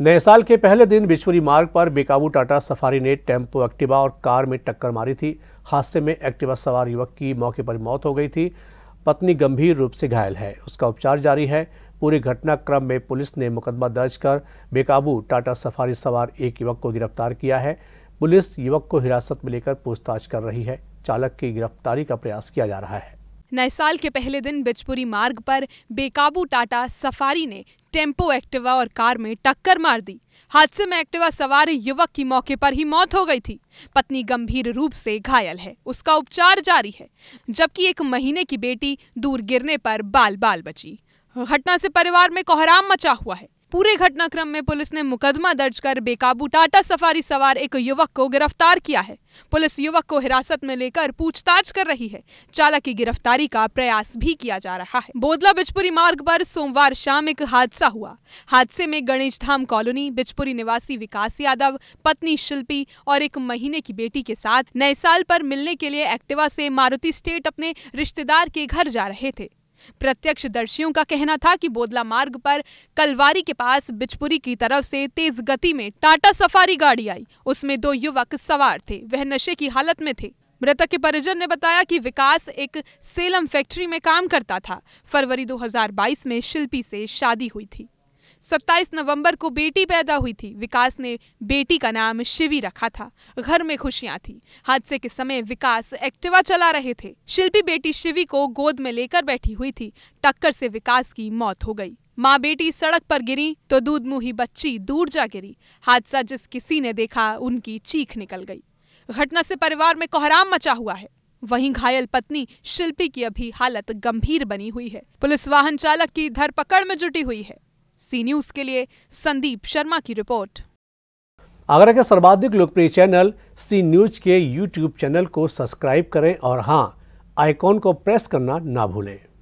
नए साल के पहले दिन बिछुरी मार्ग पर बेकाबू टाटा सफारी ने टेम्पो एक्टिवा और कार में टक्कर मारी थी हादसे में एक्टिवा सवार युवक की मौके पर मौत हो गई थी पत्नी गंभीर रूप से घायल है उसका उपचार जारी है पूरे घटनाक्रम में पुलिस ने मुकदमा दर्ज कर बेकाबू टाटा सफारी सवार एक युवक को गिरफ्तार किया है पुलिस युवक को हिरासत में लेकर पूछताछ कर रही है चालक की गिरफ्तारी का प्रयास किया जा रहा है नए साल के पहले दिन बिजपुरी मार्ग पर बेकाबू टाटा सफारी ने टेम्पो एक्टिवा और कार में टक्कर मार दी हादसे में एक्टिवा सवार युवक की मौके पर ही मौत हो गई थी पत्नी गंभीर रूप से घायल है उसका उपचार जारी है जबकि एक महीने की बेटी दूर गिरने पर बाल बाल बची घटना से परिवार में कोहराम मचा हुआ है पूरे घटनाक्रम में पुलिस ने मुकदमा दर्ज कर बेकाबू टाटा सफारी सवार एक युवक को गिरफ्तार किया है पुलिस युवक को हिरासत में लेकर पूछताछ कर रही है चालक की गिरफ्तारी का प्रयास भी किया जा रहा है बोदला बिजपुरी मार्ग पर सोमवार शाम एक हादसा हुआ हादसे में गणेश धाम कॉलोनी बिजपुरी निवासी विकास यादव पत्नी शिल्पी और एक महीने की बेटी के साथ नए साल पर मिलने के लिए एक्टिवा से मारुति स्टेट अपने रिश्तेदार के घर जा रहे थे प्रत्यक्षदर्शियों का कहना था कि बोदला मार्ग पर कलवारी के पास बिजपुरी की तरफ से तेज गति में टाटा सफारी गाड़ी आई उसमें दो युवक सवार थे वह नशे की हालत में थे मृतक के परिजन ने बताया कि विकास एक सेलम फैक्ट्री में काम करता था फरवरी 2022 में शिल्पी से शादी हुई थी 27 नवंबर को बेटी पैदा हुई थी विकास ने बेटी का नाम शिवी रखा था घर में खुशियां थी हादसे के समय विकास एक्टिवा चला रहे थे शिल्पी बेटी शिवी को गोद में लेकर बैठी हुई थी टक्कर से विकास की मौत हो गई माँ बेटी सड़क पर गिरी तो दूध मुही बच्ची दूर जा गिरी हादसा जिस किसी ने देखा उनकी चीख निकल गई घटना से परिवार में कोहराम मचा हुआ है वहीं घायल पत्नी शिल्पी की अभी हालत गंभीर बनी हुई है पुलिस वाहन चालक की धरपकड़ में जुटी हुई है सी न्यूज के लिए संदीप शर्मा की रिपोर्ट आगरा के सर्वाधिक लोकप्रिय चैनल सी न्यूज के यूट्यूब चैनल को सब्सक्राइब करें और हाँ आइकॉन को प्रेस करना ना भूलें